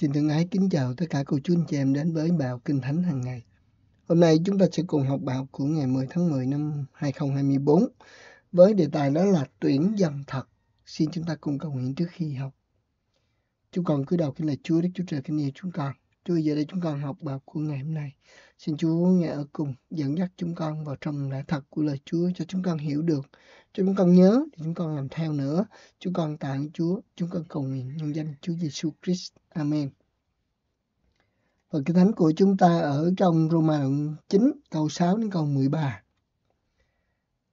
Xin thân ái kính chào tất cả cô chú anh chị em đến với Bảo Kinh Thánh hàng ngày. Hôm nay chúng ta sẽ cùng học Bảo của ngày 10 tháng 10 năm 2024 với đề tài đó là tuyển dân thật. Xin chúng ta cùng cầu nguyện trước khi học. Chúng con cứ đầu kính là Chúa Đức Chúa Trời kinh yêu chúng con. Chúa giờ đây chúng con học Bảo của ngày hôm nay. Xin Chúa nghe ở cùng dẫn dắt chúng con vào trong lẽ thật của lời Chúa cho chúng con hiểu được Chúng con nhớ, chúng con làm theo nữa. Chúng con tạ ơn Chúa, chúng con cầu nguyện nhân danh Chúa Giêsu Christ. Amen. Và cái thánh của chúng ta ở trong Roma đoạn 9 câu 6 đến câu 13.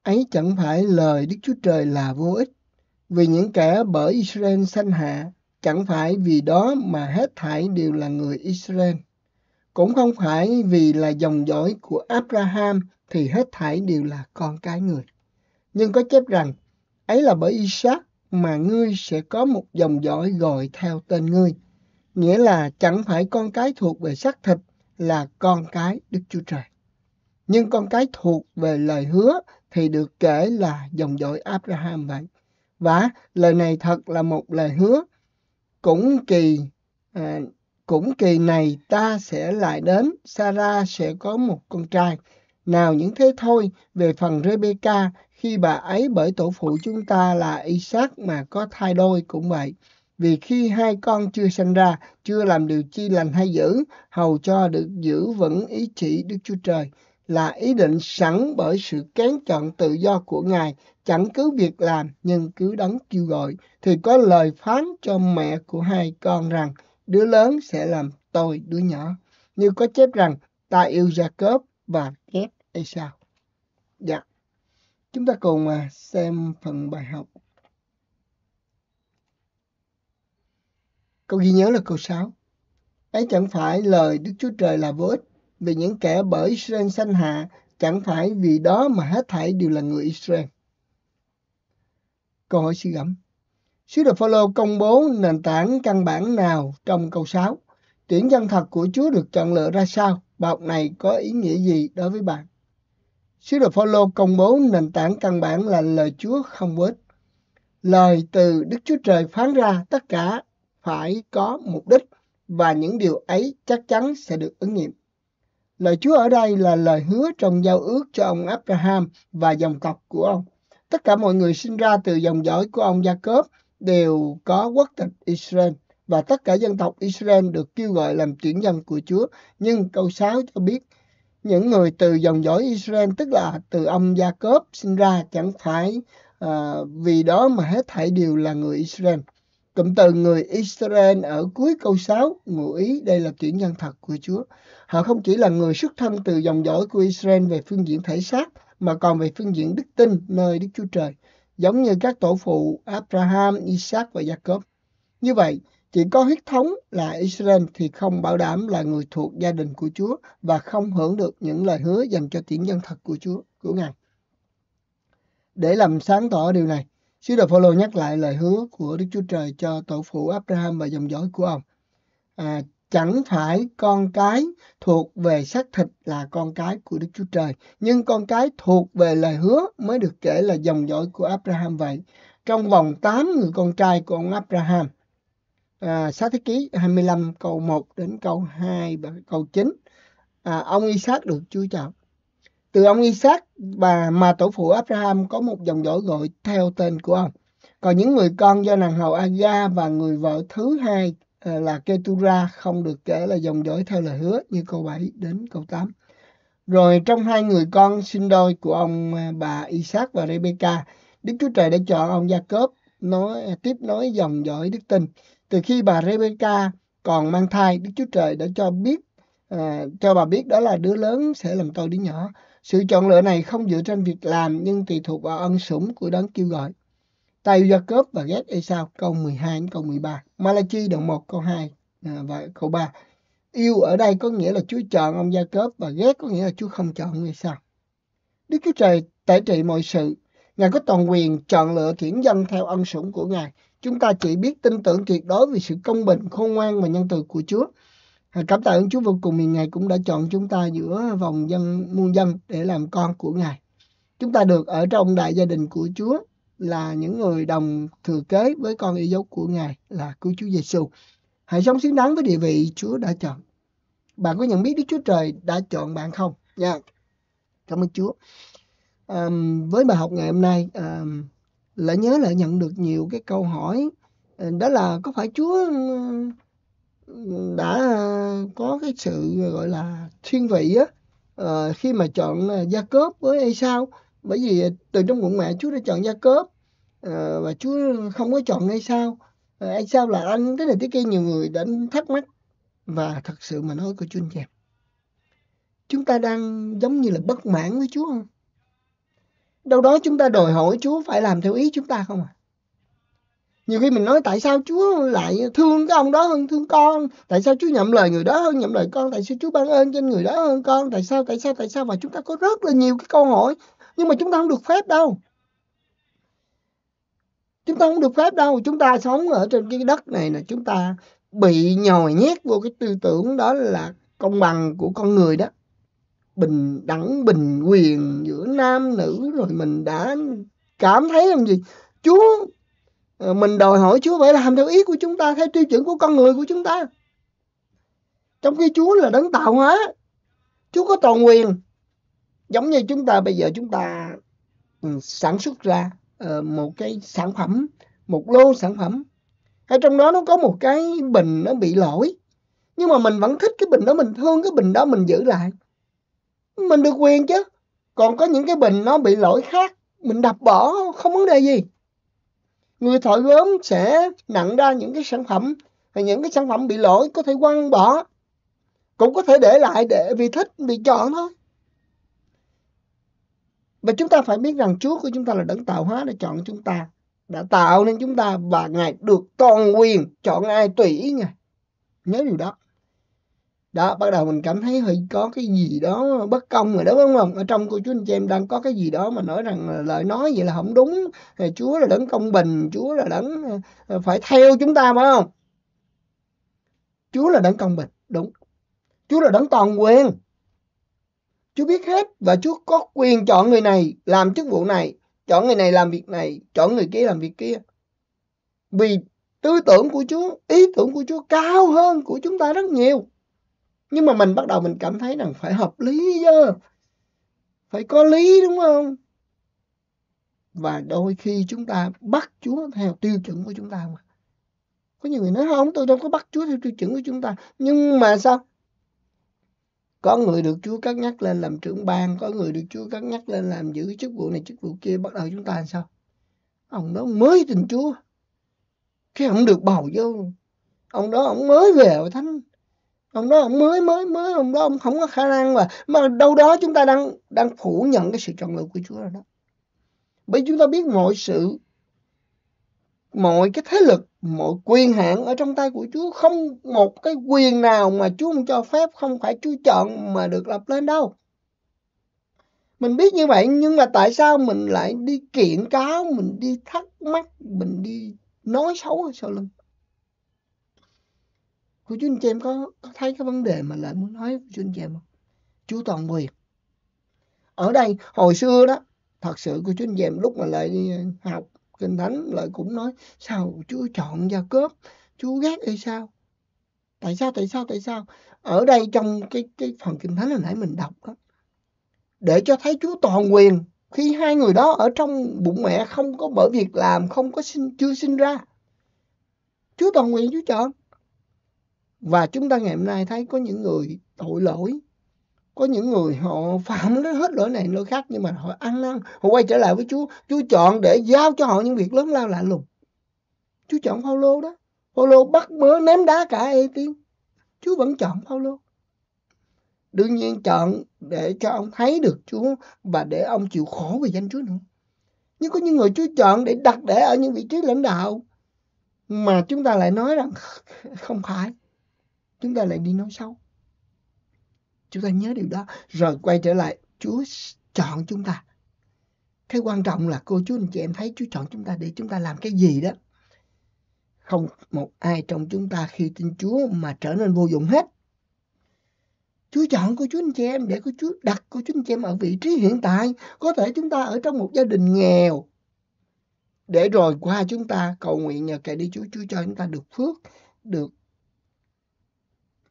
Ấy chẳng phải lời Đức Chúa Trời là vô ích, vì những kẻ bởi Israel sanh hạ, chẳng phải vì đó mà hết thảy đều là người Israel. Cũng không phải vì là dòng dõi của Abraham thì hết thảy đều là con cái người nhưng có chép rằng ấy là bởi Isaac mà ngươi sẽ có một dòng dõi gọi theo tên ngươi. Nghĩa là chẳng phải con cái thuộc về xác thịt là con cái Đức Chúa Trời. Nhưng con cái thuộc về lời hứa thì được kể là dòng dõi Abraham vậy. Và lời này thật là một lời hứa. Cũng kỳ à, cũng kỳ này ta sẽ lại đến, Sarah sẽ có một con trai. Nào những thế thôi, về phần Rebecca khi bà ấy bởi tổ phụ chúng ta là Isaac mà có thai đôi cũng vậy. Vì khi hai con chưa sinh ra, chưa làm điều chi lành hay dữ, hầu cho được giữ vững ý chỉ Đức Chúa Trời, là ý định sẵn bởi sự kén chọn tự do của Ngài, chẳng cứ việc làm nhưng cứ đấng kêu gọi, thì có lời phán cho mẹ của hai con rằng, đứa lớn sẽ làm tôi đứa nhỏ. Như có chép rằng, ta yêu Jacob và ghét Esau. Dạ. Yeah. Chúng ta cùng à, xem phần bài học. Câu ghi nhớ là câu 6. Ấy chẳng phải lời Đức Chúa Trời là vô ích, vì những kẻ bởi Israel sanh hạ, chẳng phải vì đó mà hết thảy đều là người Israel. Câu hỏi suy gẫm. Sứ đồ Phaolô công bố nền tảng căn bản nào trong câu 6? Tuyển dân thật của Chúa được chọn lựa ra sao? Bài học này có ý nghĩa gì đối với bạn? Sứ đồ Phaolô công bố nền tảng căn bản là lời Chúa không vô Lời từ Đức Chúa Trời phán ra tất cả phải có mục đích và những điều ấy chắc chắn sẽ được ứng nghiệm. Lời Chúa ở đây là lời hứa trong giao ước cho ông Abraham và dòng tộc của ông. Tất cả mọi người sinh ra từ dòng dõi của ông Gia đều có quốc tịch Israel và tất cả dân tộc Israel được kêu gọi làm tuyển dân của Chúa. Nhưng câu 6 cho biết những người từ dòng dõi Israel tức là từ ông Gia Cốp sinh ra chẳng phải à, vì đó mà hết thảy đều là người Israel. Cụm từ người Israel ở cuối câu 6 ngụ ý đây là chuyển nhân thật của Chúa. Họ không chỉ là người xuất thân từ dòng dõi của Israel về phương diện thể xác mà còn về phương diện đức tin nơi Đức Chúa Trời, giống như các tổ phụ Abraham, Isaac và Jacob. Như vậy, chỉ có huyết thống là Israel thì không bảo đảm là người thuộc gia đình của Chúa và không hưởng được những lời hứa dành cho tiếng dân thật của Chúa, của Ngài. Để làm sáng tỏ điều này, Sứ đồ Phaolô nhắc lại lời hứa của Đức Chúa Trời cho tổ phụ Abraham và dòng dõi của ông. À, chẳng phải con cái thuộc về xác thịt là con cái của Đức Chúa Trời, nhưng con cái thuộc về lời hứa mới được kể là dòng dõi của Abraham vậy. Trong vòng 8 người con trai của ông Abraham à, Sát Thế Ký 25 câu 1 đến câu 2 và câu 9. À, ông Isaac được Chúa chọn. Từ ông Isaac và mà tổ phụ Abraham có một dòng dõi gọi theo tên của ông. Còn những người con do nàng hầu Aga và người vợ thứ hai à, là Ketura không được kể là dòng dõi theo lời hứa như câu 7 đến câu 8. Rồi trong hai người con sinh đôi của ông à, bà Isaac và Rebecca, Đức Chúa Trời đã chọn ông Jacob Cốp nói tiếp nối dòng dõi đức tin từ khi bà Rebecca còn mang thai Đức Chúa Trời đã cho biết à, cho bà biết đó là đứa lớn sẽ làm tôi đứa nhỏ sự chọn lựa này không dựa trên việc làm nhưng tùy thuộc vào ân sủng của đấng kêu gọi tay gia cớp và ghét sao? câu 12 đến câu 13 Malachi đoạn 1 câu 2 à, ờ, và câu 3 yêu ở đây có nghĩa là Chúa chọn ông gia cớp và ghét có nghĩa là Chúa không chọn người sao Đức Chúa Trời tể trị mọi sự Ngài có toàn quyền chọn lựa tuyển dân theo ân sủng của Ngài Chúng ta chỉ biết tin tưởng tuyệt đối về sự công bình, khôn ngoan và nhân từ của Chúa. Cảm tạ ơn Chúa vô cùng vì Ngài cũng đã chọn chúng ta giữa vòng dân muôn dân để làm con của Ngài. Chúng ta được ở trong đại gia đình của Chúa là những người đồng thừa kế với con yêu dấu của Ngài là của Chúa Giêsu. Hãy sống xứng đáng với địa vị Chúa đã chọn. Bạn có nhận biết Đức Chúa Trời đã chọn bạn không? Nha. Dạ. Cảm ơn Chúa. À, với bài học ngày hôm nay, à, lại nhớ lại nhận được nhiều cái câu hỏi ờ, đó là có phải Chúa đã có cái sự gọi là thiên vị á ờ, khi mà chọn ờ, Gia Cốp với sao? bởi vì từ trong bụng mẹ Chúa đã chọn Gia Cốp và Chúa không có chọn sao? Esau sao là anh thế này thế kia nhiều người đã thắc mắc và thật sự mà nói của Chúa anh em chúng ta đang giống như là bất mãn với Chúa không đâu đó chúng ta đòi hỏi Chúa phải làm theo ý chúng ta không à? Nhiều khi mình nói tại sao Chúa lại thương cái ông đó hơn thương con, tại sao Chúa nhậm lời người đó hơn nhậm lời con, tại sao Chúa ban ơn trên người đó hơn con, tại sao tại sao tại sao và chúng ta có rất là nhiều cái câu hỏi nhưng mà chúng ta không được phép đâu. Chúng ta không được phép đâu, chúng ta sống ở trên cái đất này là chúng ta bị nhồi nhét vô cái tư tưởng đó là công bằng của con người đó bình đẳng bình quyền giữa nam nữ rồi mình đã cảm thấy làm gì Chúa ờ, mình đòi hỏi Chúa phải làm theo ý của chúng ta theo tiêu chuẩn của con người của chúng ta trong khi Chúa là đấng tạo hóa Chúa có toàn quyền giống như chúng ta bây giờ chúng ta ừ, sản xuất ra ờ, một cái sản phẩm một lô sản phẩm hay trong đó nó có một cái bình nó bị lỗi nhưng mà mình vẫn thích cái bình đó mình thương cái bình đó mình giữ lại mình được quyền chứ còn có những cái bình nó bị lỗi khác mình đập bỏ không vấn đề gì người thợ gốm sẽ nặng ra những cái sản phẩm và những cái sản phẩm bị lỗi có thể quăng bỏ cũng có thể để lại để vì thích vì chọn thôi và chúng ta phải biết rằng Chúa của chúng ta là đấng tạo hóa đã chọn chúng ta đã tạo nên chúng ta và Ngài được toàn quyền chọn ai tùy ý Ngài nhớ điều đó đó bắt đầu mình cảm thấy hơi có cái gì đó bất công rồi đó đúng không ở trong của chúa anh chị em đang có cái gì đó mà nói rằng lời nói vậy là không đúng chúa là đấng công bình chúa là đấng ờ, ờ, phải theo chúng ta phải không chúa là đấng công bình đúng chúa là đấng toàn quyền chúa biết hết và chúa có quyền chọn người này làm chức vụ này chọn người này làm việc này chọn người kia làm việc kia vì tư tưởng của chúa ý tưởng của chúa cao hơn của chúng ta rất nhiều nhưng mà mình bắt đầu mình cảm thấy rằng phải hợp lý chứ phải có lý đúng không và đôi khi chúng ta bắt Chúa theo tiêu chuẩn của chúng ta mà có nhiều người nói không tôi đâu có bắt Chúa theo tiêu chuẩn của chúng ta nhưng mà sao có người được Chúa cắt nhắc lên làm trưởng ban có người được Chúa cắt nhắc lên làm giữ chức vụ này chức vụ kia bắt đầu chúng ta làm sao ông đó mới tin Chúa cái ông được bầu vô ông đó ông mới về hội thánh ông đó ông mới mới mới ông đó ông không có khả năng mà mà đâu đó chúng ta đang đang phủ nhận cái sự chọn lựa của Chúa rồi đó bởi chúng ta biết mọi sự mọi cái thế lực mọi quyền hạn ở trong tay của Chúa không một cái quyền nào mà Chúa không cho phép không phải Chúa chọn mà được lập lên đâu mình biết như vậy nhưng mà tại sao mình lại đi kiện cáo mình đi thắc mắc mình đi nói xấu ở sau lưng cô chú anh chị em có, có thấy cái vấn đề mà lại muốn nói với chú anh chị em không? Chúa toàn quyền. Ở đây hồi xưa đó, thật sự của chú anh chị em lúc mà lại đi ờ, học kinh thánh lại cũng nói sao Chúa chọn Gia cướp Chúa ghét hay sao? Tại sao tại sao tại sao? Ở đây trong cái cái phần kinh thánh hồi nãy mình đọc đó để cho thấy Chúa toàn quyền khi hai người đó ở trong bụng mẹ không có bởi việc làm không có sinh chưa sinh ra Chúa toàn quyền Chúa chọn và chúng ta ngày hôm nay thấy có những người tội lỗi có những người họ phạm hết lỗi này lỗi khác nhưng mà họ ăn năn họ quay trở lại với Chúa Chúa chọn để giao cho họ những việc lớn lao lạ lùng Chúa chọn Phaolô đó Phaolô bắt bớ ném đá cả Ê tiên Chúa vẫn chọn Phaolô đương nhiên chọn để cho ông thấy được Chúa và để ông chịu khổ vì danh Chúa nữa nhưng có những người Chúa chọn để đặt để ở những vị trí lãnh đạo mà chúng ta lại nói rằng không phải chúng ta lại đi nói xấu chúng ta nhớ điều đó rồi quay trở lại chúa chọn chúng ta cái quan trọng là cô chú anh chị em thấy chúa chọn chúng ta để chúng ta làm cái gì đó không một ai trong chúng ta khi tin chúa mà trở nên vô dụng hết Chúa chọn cô chú anh chị em để cô Chúa đặt cô chú anh chị em ở vị trí hiện tại. Có thể chúng ta ở trong một gia đình nghèo. Để rồi qua chúng ta cầu nguyện nhờ kẻ đi Chúa, Chúa cho chúng ta được phước, được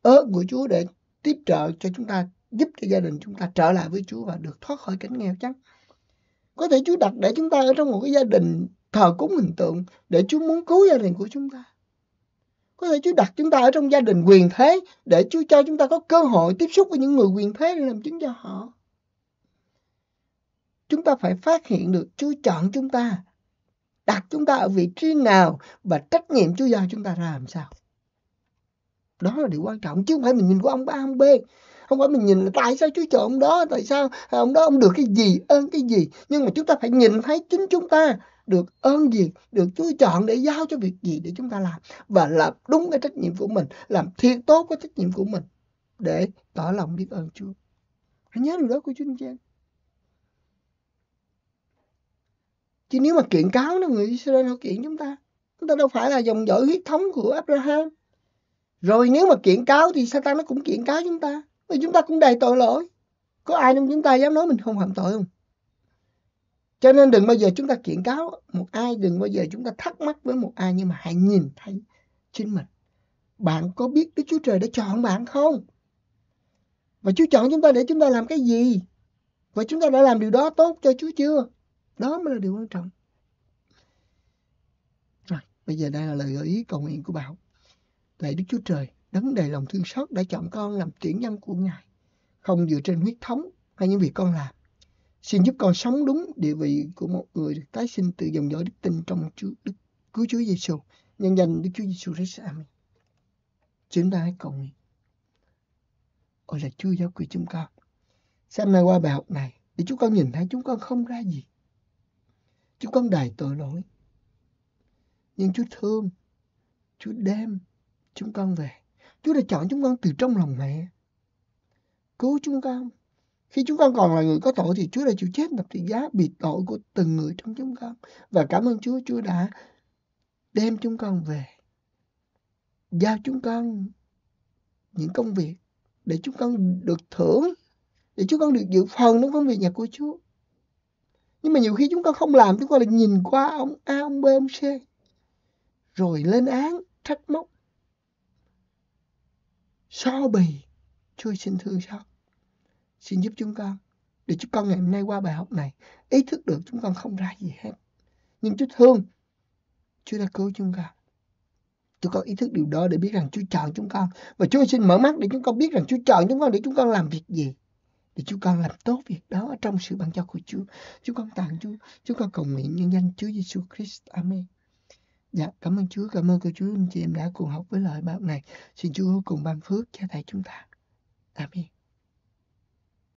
ơn của Chúa để tiếp trợ cho chúng ta giúp cho gia đình chúng ta trở lại với Chúa và được thoát khỏi cảnh nghèo chăng có thể Chúa đặt để chúng ta ở trong một cái gia đình thờ cúng hình tượng để Chúa muốn cứu gia đình của chúng ta có thể Chúa đặt chúng ta ở trong gia đình quyền thế để Chúa cho chúng ta có cơ hội tiếp xúc với những người quyền thế để làm chứng cho họ chúng ta phải phát hiện được Chúa chọn chúng ta đặt chúng ta ở vị trí nào và trách nhiệm Chúa giao chúng ta ra làm sao đó là điều quan trọng chứ không phải mình nhìn của ông A ông B không phải mình nhìn là tại sao Chúa chọn ông đó tại sao à, ông đó ông được cái gì ơn cái gì nhưng mà chúng ta phải nhìn thấy chính chúng ta được ơn gì được Chúa chọn để giao cho việc gì để chúng ta làm và làm đúng cái trách nhiệm của mình làm thiệt tốt cái trách nhiệm của mình để tỏ lòng biết ơn Chúa hãy nhớ điều đó của chúng ta chị chứ nếu mà kiện cáo nó người Israel họ kiện chúng ta chúng ta đâu phải là dòng dõi huyết thống của Abraham rồi nếu mà kiện cáo thì Satan nó cũng kiện cáo chúng ta và chúng ta cũng đầy tội lỗi có ai trong chúng ta dám nói mình không phạm tội không cho nên đừng bao giờ chúng ta kiện cáo một ai đừng bao giờ chúng ta thắc mắc với một ai nhưng mà hãy nhìn thấy chính mình bạn có biết Đức Chúa Trời đã chọn bạn không và Chúa chọn chúng ta để chúng ta làm cái gì và chúng ta đã làm điều đó tốt cho Chúa chưa đó mới là điều quan trọng rồi bây giờ đây là lời gợi ý cầu nguyện của Bảo Vậy Đức Chúa Trời, đấng đầy lòng thương xót đã chọn con làm tuyển nhân của Ngài, không dựa trên huyết thống hay những việc con làm. Xin giúp con sống đúng địa vị của một người được tái sinh từ dòng dõi đức tin trong Chúa Đức cứu Chúa Giêsu, nhân danh Đức Chúa Giêsu Christ. Amen. Chúng ta hãy cầu nguyện. Ôi là Chúa giáo quyền chúng con. Xem nay qua bài học này, để chúng con nhìn thấy chúng con không ra gì. Chúng con đầy tội lỗi. Nhưng Chúa thương, Chúa đem chúng con về. Chúa đã chọn chúng con từ trong lòng mẹ. Cứu chúng con. Khi chúng con còn là người có tội thì Chúa đã chịu chết thập trị giá bị tội của từng người trong chúng con. Và cảm ơn Chúa, Chúa đã đem chúng con về. Giao chúng con những công việc để chúng con được thưởng, để chúng con được giữ phần trong công việc nhà của Chúa. Nhưng mà nhiều khi chúng con không làm, chúng con lại nhìn qua ông A, ông B, ông C. Rồi lên án, trách móc so bì Chúa xin thương xót xin giúp chúng con để chúng con ngày hôm nay qua bài học này ý thức được chúng con không ra gì hết nhưng Chúa thương Chúa đã cứu chúng con chúng con ý thức điều đó để biết rằng Chúa chọn chúng con và Chúa xin mở mắt để chúng con biết rằng Chúa chọn chúng con để chúng con làm việc gì để chúng con làm tốt việc đó trong sự ban cho của Chúa. Chúng con tặng Chúa, chúng con cầu nguyện nhân danh Chúa Giêsu Christ. Amen. Dạ, cảm ơn Chúa, cảm ơn cô chú anh chị em đã cùng học với lời bài học này. Xin Chúa cùng ban phước cho thầy chúng ta. Amen.